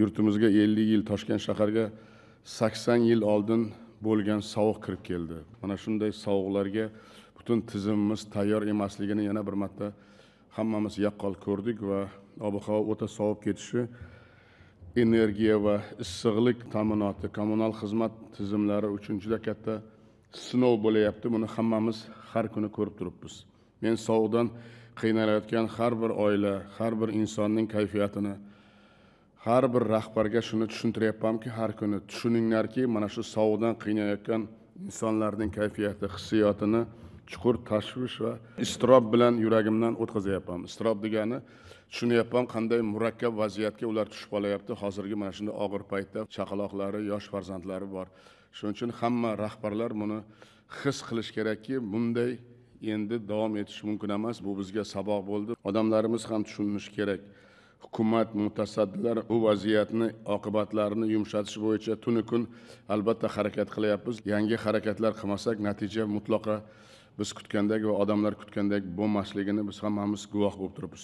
yurtimizga 50 yil toshkent shaharga 80 yil oldin bo'lgan sovuq kirib keldi mana shunday sovuqlarga butun tizimimiz tayyor emasligini yana bir marta hammamiz yaqqol ko'rdik va ob havo o'ta sovib ketishi energiya va issiqlik ta'minoti kommunal xizmat tizimlari uchun juda katta sinov bo'lyapti buni hammamiz har kuni ko'rib turibmiz men sovuqdan qiynalayotgan har bir oila har bir insonning kayfiyatini har bir rahbarga shuni tushuntiryapmanki har kuni tushuninglarki mana shu sovuqdan qiynayotgan insonlarning kayfiyati hissiyotini chuqur tashvish va iztirob bilan yuragimdan o'tkazyapman iztirob degani tushunyapman qanday murakkab vaziyatga ular tushib qolyapti hozirgi mana shunday og'ir paytda chaqaloqlari yosh farzandlari bor shuning uchun hamma rahbarlar buni his qilish kerakki bunday endi davom etish mumkin emas bu bizga saboq bo'ldi odamlarimiz ham tushunishi kerak hukumat mutasaddilar bu vaziyatni oqibatlarini yumshatish bo'yicha tuni kun albatta harakat qilyapmiz yangi harakatlar qilmasak natija mutlaqo biz kutgandek va odamlar kutgandek bo'lmasligini biz hammamiz guvoh bo'lib turibmiz